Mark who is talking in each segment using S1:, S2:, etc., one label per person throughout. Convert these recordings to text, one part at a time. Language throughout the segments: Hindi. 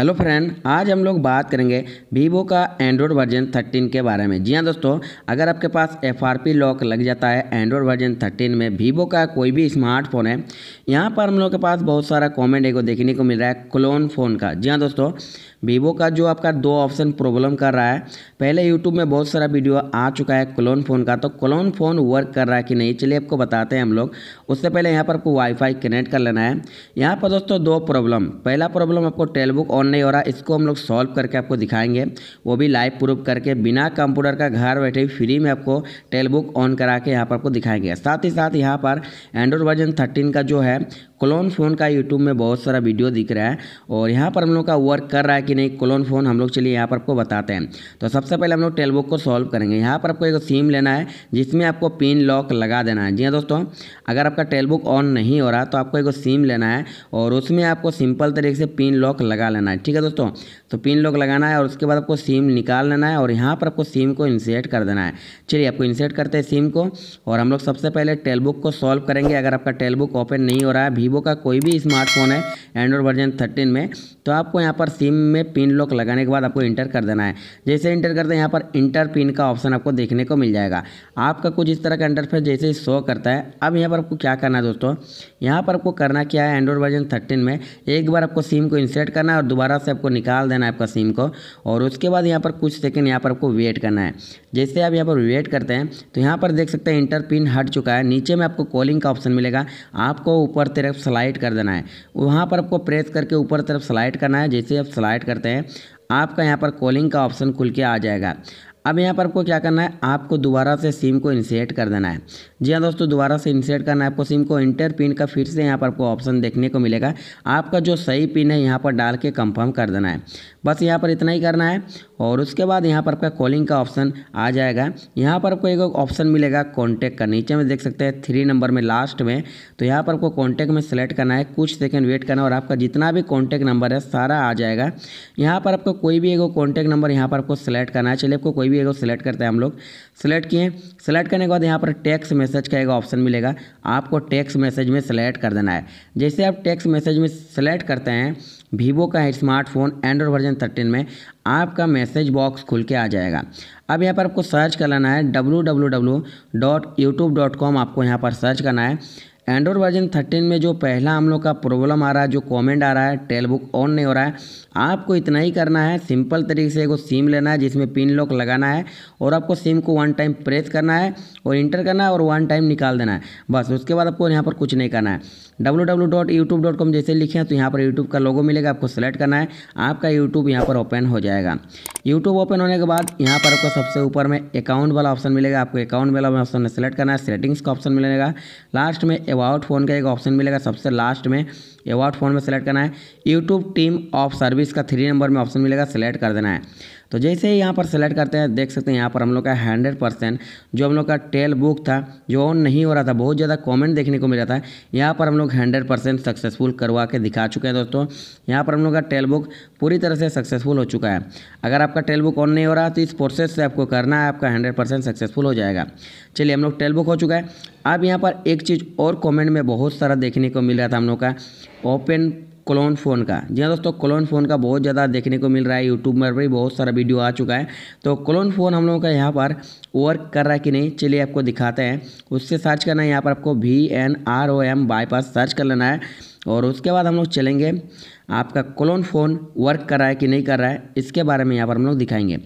S1: हेलो फ्रेंड आज हम लोग बात करेंगे वीवो का एंड्रॉयड वर्जन 13 के बारे में जी हाँ दोस्तों अगर आपके पास एफ लॉक लग जाता है एंड्रॉयड वर्जन 13 में वीवो का कोई भी स्मार्टफोन है यहाँ पर हम लोग के पास बहुत सारा कॉमेंट एक देखने को मिल रहा है क्लोन फ़ोन का जी हाँ दोस्तों वीवो का जो आपका दो ऑप्शन प्रॉब्लम कर रहा है पहले यूट्यूब में बहुत सारा वीडियो आ चुका है क्लोन फ़ोन का तो क्लोन फ़ोन वर्क कर रहा है कि नहीं चलिए आपको बताते हैं हम लोग उससे पहले यहाँ पर आपको वाईफाई कनेक्ट कर लेना है यहाँ पर दोस्तों दो प्रॉब्लम पहला प्रॉब्लम आपको टेलबुक ऑन नहीं हो रहा इसको हम लोग सॉल्व करके आपको दिखाएंगे वो भी लाइव प्रूफ करके बिना कंप्यूटर का घर बैठे फ्री में आपको टेलबुक ऑन करा के यहाँ पर आपको दिखाएंगे साथ ही साथ यहाँ पर एंड्रॉयड वर्जन थर्टीन का जो है क्लोन फ़ोन का यूट्यूब में बहुत सारा वीडियो दिख रहा है और यहाँ पर हम लोग का वर्क कर रहा है कि नहीं क्लोन फ़ोन हम लोग चलिए यहाँ पर आपको बताते हैं तो सबसे पहले हम लोग टेलबुक को सॉल्व करेंगे यहाँ पर आपको एक सिम लेना है जिसमें आपको पिन लॉक लगा देना है जी हाँ दोस्तों अगर आपका टेलबुक ऑन नहीं हो रहा तो आपको एक सिम लेना है और उसमें आपको सिंपल तरीके से पिन लॉक लगा लेना है ठीक है दोस्तों तो पिन लॉक लगाना है और उसके बाद आपको सिम निकाल लेना है और यहाँ पर आपको सिम को इंसर्ट कर देना है चलिए आपको इंसर्ट करते हैं सिम को और हम लोग सबसे पहले टेलबुक को सॉल्व करेंगे अगर आपका टेलबुक ओपन नहीं हो रहा है वीवो का कोई भी स्मार्टफोन है एंड्रॉयड वर्जन थर्टीन में तो आपको यहाँ पर सिम में पिन लॉक लगाने के बाद आपको इंटर कर देना है जैसे इंटर करते हैं यहाँ पर इंटर पिन का ऑप्शन आपको देखने को मिल जाएगा आपका कुछ इस तरह का इंटरफेस जैसे ही शो करता है अब यहाँ पर आपको क्या करना है दोस्तों यहाँ पर आपको करना क्या है एंड्रॉइड वर्जन थर्टीन में एक बार आपको सिम को इंसर्ट करना है और दोबारा से आपको निकाल देना है आपका सिम को और उसके बाद यहाँ पर कुछ सेकेंड यहाँ पर आपको वेट करना है जैसे आप यहाँ पर वेट करते हैं तो यहाँ पर देख सकते हैं इंटर पिन हट चुका है नीचे में आपको कॉलिंग का ऑप्शन मिलेगा आपको ऊपर तरफ स्लाइड कर देना है वहाँ पर आपको प्रेस करके ऊपर तरफ स्लाइड करना है जैसे आप स्लाइड करते हैं आपका यहाँ पर कॉलिंग का ऑप्शन खुल के आ जाएगा अब यहाँ पर आपको क्या करना है आपको दोबारा से सिम को इंसेट कर देना है जी हाँ दोस्तों दोबारा से इंसेट करना है आपको सिम को इंटर पिन का फिर से यहाँ पर आपको ऑप्शन देखने को मिलेगा आपका जो सही पिन है यहाँ पर डाल के कंफर्म कर देना है बस यहाँ पर इतना ही करना है और उसके बाद यहाँ पर आपका कॉलिंग का ऑप्शन आ जाएगा यहाँ पर आपको एक ऑप्शन मिलेगा कॉन्टैक्ट का नीचे में देख सकते हैं थ्री नंबर में लास्ट में तो यहाँ पर आपको कॉन्टैक्ट में सेलेक्ट करना है कुछ सेकंड वेट करना और आपका जितना भी कॉन्टैक्ट नंबर है सारा आ जाएगा यहाँ पर आपको कोई भी एगो कॉन्टैक्ट नंबर यहाँ पर आपको सेलेक्ट करना है चलिए आपको कोई भी एगो सेलेक्ट करते हैं हम लोग सेलेक्ट किए सेलेक्ट करने के बाद यहाँ पर टैक्स मैसेज का एक ऑप्शन मिलेगा आपको टैक्स मैसेज में सेलेक्ट कर देना है जैसे आप टैक्स मैसेज में सेलेक्ट करते हैं वीवो का स्मार्टफोन एंड्रॉयड वर्जन थर्टीन में आपका मैसेज बॉक्स खुल के आ जाएगा अब यहाँ पर आपको सर्च कर लेना है W W W dot YouTube dot com आपको यहाँ पर सर्च करना है एंड्रॉयड वर्जन थर्टीन में जो पहला हम लोग का प्रॉब्लम आ रहा है जो कमेंट आ रहा है टेल बुक ऑन नहीं हो रहा है आपको इतना ही करना है सिंपल तरीके से एगो सिम लेना है जिसमें पिन लॉक लगाना है और आपको सिम को वन टाइम प्रेस करना है और इंटर करना है और वन टाइम निकाल देना है बस उसके बाद आपको यहाँ पर कुछ नहीं करना है डब्ल्यू जैसे लिखें तो यहाँ पर यूट्यूब का लोगो मिलेगा आपको सेलेक्ट करना है आपका यूट्यूब यहाँ पर ओपन हो जाएगा यूट्यूब ओपन होने के बाद यहाँ पर आपको सबसे ऊपर में अकाउंट वाला ऑप्शन मिलेगा आपको अकाउंट वाला ऑप्शन सेलेक्ट करना है सेटिंग्स का ऑप्शन मिलेगा लास्ट में अबाउट फ़ोन का एक ऑप्शन मिलेगा सबसे लास्ट में अबाउट फ़ोन में सेलेक्ट करना है यूट्यूब टीम ऑफ सर्विस का थ्री नंबर में ऑप्शन मिलेगा सेलेक्ट कर देना है तो जैसे ही यहाँ पर सेलेक्ट करते हैं देख सकते हैं यहाँ पर हम लोग का हंड्रेड परसेंट जो हम लोग का टेल बुक था जो ऑन नहीं हो रहा था बहुत ज़्यादा कॉमेंट देखने को मिल रहा था यहाँ पर हम लोग हंड्रेड परसेंट सक्सेसफुल करवा के दिखा चुके हैं दोस्तों यहाँ पर हम लोग का टेल बुक पूरी तरह से सक्सेसफुल हो चुका है अगर आपका टेल बुक ऑन नहीं हो रहा तो इस प्रोसेस से आपको करना है आपका हंड्रेड परसेंट सक्सेसफुल हो जाएगा चलिए हम लोग टेल बुक हो चुका है अब यहाँ पर एक चीज़ और कॉमेंट में बहुत सारा देखने को मिल रहा था हम लोग का ओपन क्लोन फ़ोन का जी हाँ दोस्तों क्लोन फ़ोन का बहुत ज़्यादा देखने को मिल रहा है यूट्यूब में भी बहुत सारा वीडियो आ चुका है तो क्लोन फ़ोन हम लोगों का यहाँ पर वर्क कर रहा है कि नहीं चलिए आपको दिखाते हैं उससे सर्च करना है यहाँ पर आपको V N R O M bypass search कर लेना है और उसके बाद हम लोग चलेंगे आपका क्लोन फ़ोन वर्क कर रहा है कि नहीं कर रहा है इसके बारे में यहाँ पर हम लोग दिखाएंगे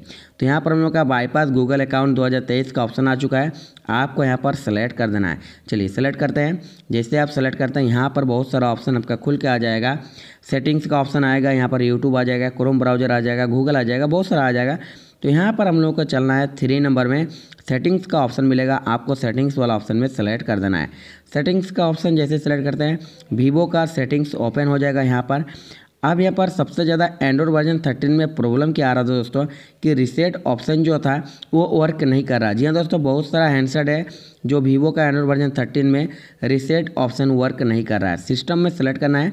S1: तो यहाँ पर हम लोग का बाईपास गूगल अकाउंट 2023 का ऑप्शन आ चुका है आपको यहाँ पर सेलेक्ट कर देना है चलिए सेलेक्ट करते हैं जैसे आप सेलेक्ट करते हैं यहाँ पर बहुत सारा ऑप्शन आपका खुल के आ जाएगा सेटिंग्स का ऑप्शन आएगा यहाँ पर यूट्यूब आ जाएगा क्रोम ब्राउजर आ जाएगा गूगल आ जाएगा बहुत सारा आ जाएगा तो यहाँ पर हम लोग को चलना है थ्री नंबर में सेटिंग्स का ऑप्शन मिलेगा आपको सेटिंग्स वाला ऑप्शन में सेलेक्ट कर देना है सेटिंग्स का ऑप्शन जैसे सेलेक्ट करते हैं वीवो का सेटिंग्स ओपन हो जाएगा यहाँ पर अब यहाँ पर सबसे ज़्यादा एंड्रॉयड वर्जन 13 में प्रॉब्लम क्या आ रहा था दोस्तों कि रिसेट ऑप्शन जो था वो वर्क नहीं कर रहा जी हाँ दोस्तों बहुत सारा हैंडसेट है जो वीवो का एंड्रॉयड वर्जन 13 में रिसेट ऑप्शन वर्क नहीं कर रहा है सिस्टम में सेलेक्ट करना है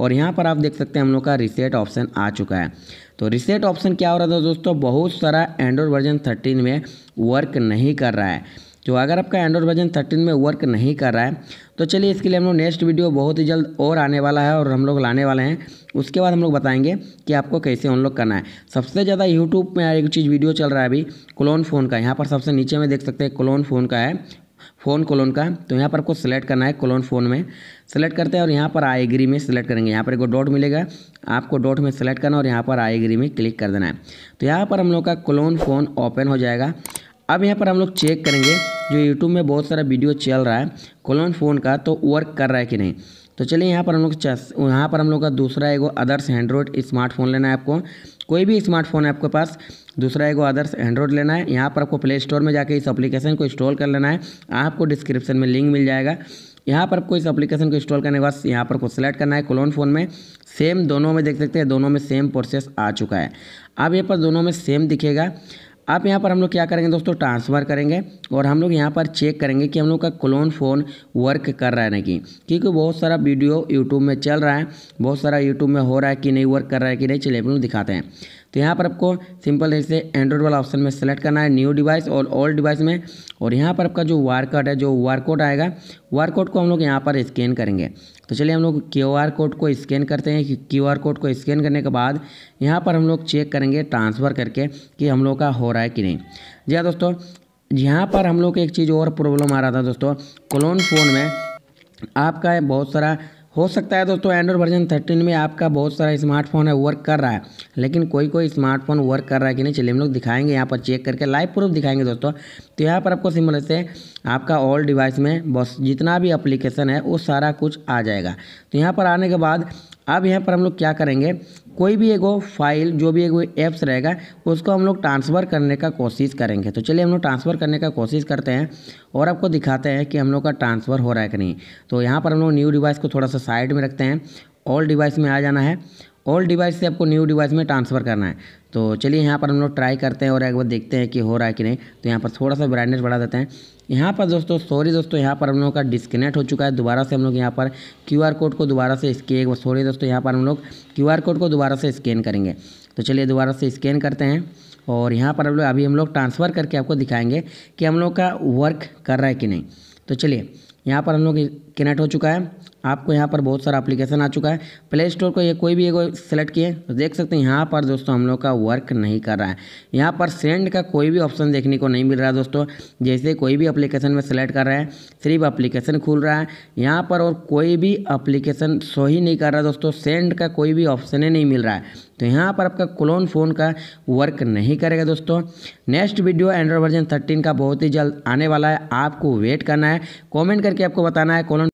S1: और यहाँ पर आप देख सकते हैं हम लोग का रिसेट ऑप्शन आ चुका है तो रिसेट ऑप्शन क्या हो रहा था दोस्तों बहुत सारा एंड्रॉयड वर्जन थर्टीन में वर्क नहीं कर रहा है जो अगर आपका एंड्रॉयड वर्जन थर्टीन में वर्क नहीं कर रहा है तो चलिए इसके लिए हम लोग नेक्स्ट वीडियो बहुत ही जल्द और आने वाला है और हम लोग लाने वाले हैं उसके बाद हम लोग बताएंगे कि आपको कैसे अनलॉक करना है सबसे ज़्यादा यूट्यूब में एक चीज़ वीडियो चल रहा है अभी क्लोन फ़ोन का यहाँ पर सबसे नीचे में देख सकते हैं क्लोन फ़ोन का है फ़ोन कोलोन का तो यहाँ पर आपको सेलेक्ट करना है कोलोन फ़ोन में सेलेक्ट करते हैं और यहाँ पर आई एग्री में सेलेक्ट करेंगे यहाँ पर एक डॉट मिलेगा आपको डॉट में सेलेक्ट करना और यहाँ पर आई एग्री में क्लिक कर देना है तो यहाँ पर हम लोग का कोलोन फ़ोन ओपन हो जाएगा अब यहाँ पर हम लोग चेक करेंगे जो यूट्यूब में बहुत सारा वीडियो चल रहा है कोलोन फ़ोन का तो वर्क कर रहा है कि नहीं तो चलिए यहाँ पर हम लोग यहाँ पर हम लोग का दूसरा एगो अदर्स एंड्रॉयड स्मार्टफोन लेना है आपको कोई भी स्मार्टफोन है आपके पास दूसरा एगो अदर्स एंड्रॉयड लेना है यहाँ पर आपको प्ले स्टोर में जाकर इस एप्लीकेशन को इंस्टॉल कर लेना है आपको डिस्क्रिप्शन में लिंक मिल जाएगा यहाँ पर आपको इस एप्लीकेशन को इंस्टॉल करने के बाद यहाँ पर आपको सेलेक्ट करना है कोलोन फ़ोन में सेम दोनों में देख सकते हैं दोनों में सेम प्रोसेस आ चुका है अब यहाँ पर दोनों में सेम दिखेगा आप यहाँ पर हम लोग क्या करेंगे दोस्तों ट्रांसफ़र करेंगे और हम लोग यहाँ पर चेक करेंगे कि हम लोग का क्लोन फ़ोन वर्क कर रहा है नहीं कि क्योंकि बहुत सारा वीडियो यूट्यूब में चल रहा है बहुत सारा यूट्यूब में हो रहा है कि नहीं वर्क कर रहा है कि नहीं चलिए हम लोग दिखाते हैं तो यहाँ पर आपको सिंपल जैसे एंड्रॉयड वाला ऑप्शन में सेलेक्ट करना है न्यू डिवाइस और ओल्ड डिवाइस में और यहाँ पर आपका जो वारकोड है जो वारकोड आएगा वारकोड को हम लोग यहाँ पर स्कैन करेंगे तो चलिए हम लोग क्यू आर कोड को स्कैन करते हैं क्यू आर कोड को स्कैन करने के बाद यहाँ पर हम लोग चेक करेंगे ट्रांसफ़र करके कि हम लोग का हो रहा है कि नहीं जी हाँ दोस्तों यहाँ पर हम लोग एक चीज़ और प्रॉब्लम आ रहा था दोस्तों क्लोन फ़ोन में आपका बहुत सारा हो सकता है दोस्तों एंड्रॉयड वर्जन थर्टीन में आपका बहुत सारा स्मार्टफोन है वर्क कर रहा है लेकिन कोई कोई स्मार्टफोन वर्क कर रहा है कि नहीं चलिए हम लोग दिखाएंगे यहाँ पर चेक करके लाइव प्रूफ दिखाएंगे दोस्तों तो यहाँ पर आपको सिंपल से आपका ऑल डिवाइस में बस जितना भी अप्लीकेशन है वो सारा कुछ आ जाएगा तो यहाँ पर आने के बाद अब यहाँ पर हम लोग क्या करेंगे कोई भी एगो फाइल जो भी एगो एप्स रहेगा उसको हम लोग ट्रांसफ़र करने का कोशिश करेंगे तो चलिए हम लोग ट्रांसफ़र करने का कोशिश करते हैं और आपको दिखाते हैं कि हम लोग का ट्रांसफ़र हो रहा है कि नहीं तो यहाँ पर हम लोग न्यू डिवाइस को थोड़ा सा साइड में रखते हैं ऑल डिवाइस में आ जाना है ऑल डिवाइस से आपको न्यू डिवाइस में ट्रांसफ़र करना है तो चलिए यहाँ पर हम लोग ट्राई करते हैं और एक बार देखते हैं कि हो रहा है कि नहीं तो यहाँ पर थोड़ा सा ब्राइटनेस बढ़ा देते हैं यहाँ पर दोस्तों सॉरी दोस्तों यहाँ पर हम लोगों का डिस्कनेक्ट हो चुका है दोबारा से हम लोग यहाँ पर क्यू कोड को दोबारा से इसके सॉरी दोस्तों यहाँ पर हम लोग क्यू कोड को दोबारा से स्कैन करेंगे तो चलिए दोबारा से स्कैन करते हैं और यहाँ पर हम लोग अभी हम लोग ट्रांसफ़र करके आपको दिखाएंगे कि हम लोग का वर्क कर रहा है कि नहीं तो चलिए यहाँ पर हम लोग कनेक्ट हो चुका है आपको यहाँ पर बहुत सारा एप्लीकेशन आ चुका है प्ले स्टोर को ये कोई भी एक सेलेक्ट किए तो देख सकते हैं यहाँ पर दोस्तों हम लोग का वर्क नहीं कर रहा है यहाँ पर सेंड का कोई भी ऑप्शन देखने को नहीं मिल रहा है दोस्तों जैसे कोई भी एप्लीकेशन में सेलेक्ट कर रहा है सिर्फ एप्लीकेशन खुल रहा है यहाँ पर और कोई भी अप्लीकेशन शो ही नहीं कर रहा दोस्तों सेंड का कोई भी ऑप्शन ही नहीं मिल रहा है तो यहाँ पर आपका क्लोन फ़ोन का वर्क नहीं करेगा दोस्तों next video Android version thirteen का बहुत ही जल्द आने वाला है आपको वेट करना है कॉमेंट करके आपको बताना है कॉलोन